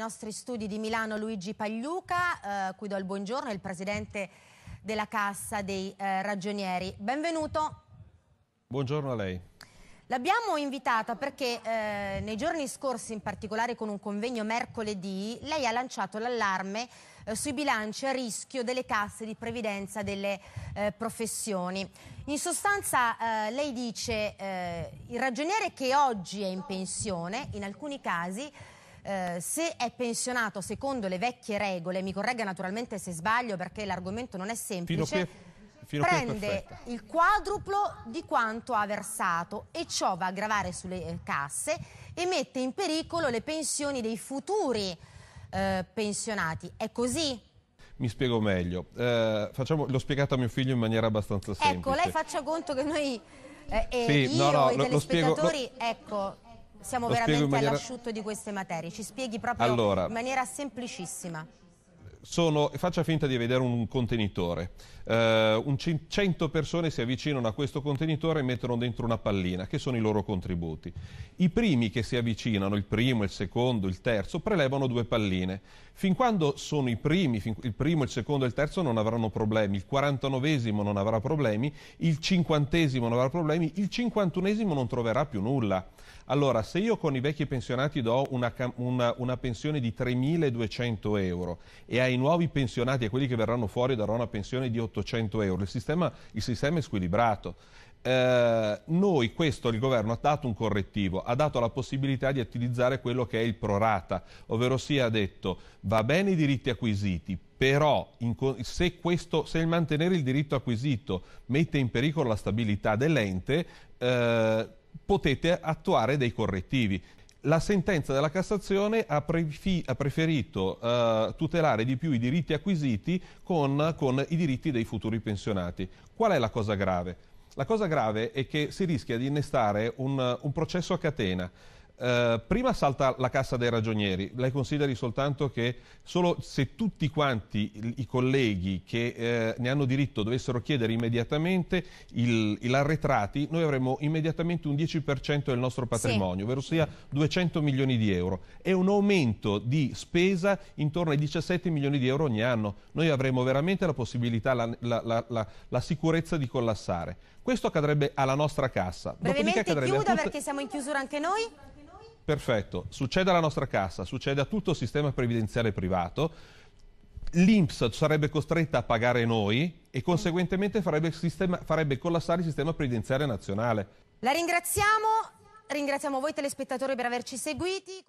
I nostri studi di Milano Luigi Pagliuca, eh, cui do il buongiorno, è il presidente della Cassa dei eh, Ragionieri. Benvenuto. Buongiorno a lei. L'abbiamo invitata perché eh, nei giorni scorsi, in particolare con un convegno mercoledì, lei ha lanciato l'allarme eh, sui bilanci a rischio delle casse di previdenza delle eh, professioni. In sostanza eh, lei dice eh, il ragioniere che oggi è in pensione, in alcuni casi, eh, se è pensionato secondo le vecchie regole, mi corregga naturalmente se sbaglio perché l'argomento non è semplice, prende il quadruplo di quanto ha versato e ciò va a gravare sulle eh, casse e mette in pericolo le pensioni dei futuri eh, pensionati. È così? Mi spiego meglio. Eh, facciamo, l'ho spiegato a mio figlio in maniera abbastanza semplice. Ecco, lei faccia conto che noi eh, sì, io no, no, e i telespettatori, lo spiego, lo... ecco siamo Lo veramente maniera... all'asciutto di queste materie. Ci spieghi proprio allora, in maniera semplicissima sono, faccia finta di vedere un contenitore. Uh, un 100 persone si avvicinano a questo contenitore e mettono dentro una pallina, che sono i loro contributi. I primi che si avvicinano, il primo, il secondo, il terzo, prelevano due palline. Fin quando sono i primi, il primo, il secondo e il terzo non avranno problemi, il 49esimo non avrà problemi, il 50esimo non avrà problemi, il 51esimo non troverà più nulla. Allora, se io con i vecchi pensionati do una, una, una pensione di 3.200 euro e ai ai nuovi pensionati, a quelli che verranno fuori, darà una pensione di 800 euro. Il sistema, il sistema è squilibrato. Eh, noi questo il governo ha dato un correttivo, ha dato la possibilità di utilizzare quello che è il prorata, ovvero sia ha detto va bene i diritti acquisiti, però in, se, questo, se, il mantenere il diritto acquisito mette in pericolo la stabilità dell'ente, eh, potete attuare dei correttivi la sentenza della Cassazione ha, ha preferito eh, tutelare di più i diritti acquisiti con, con i diritti dei futuri pensionati. Qual è la cosa grave? La cosa grave è che si rischia di innestare un, un processo a catena. Eh, prima salta la cassa dei ragionieri, lei consideri soltanto che solo se tutti quanti i colleghi che eh, ne hanno diritto dovessero chiedere immediatamente gli noi avremmo immediatamente un 10% del nostro patrimonio, sì. ovvero sia 200 milioni di euro. È un aumento di spesa intorno ai 17 milioni di euro ogni anno. Noi avremo veramente la possibilità, la, la, la, la sicurezza di collassare. Questo accadrebbe alla nostra cassa. Brevemente chiuda tutte... perché siamo in chiusura anche noi perfetto, succede alla nostra cassa, succede a tutto il sistema previdenziale privato, l'Inps sarebbe costretta a pagare noi e conseguentemente farebbe, sistema, farebbe collassare il sistema previdenziale nazionale. La ringraziamo, ringraziamo voi telespettatori per averci seguiti.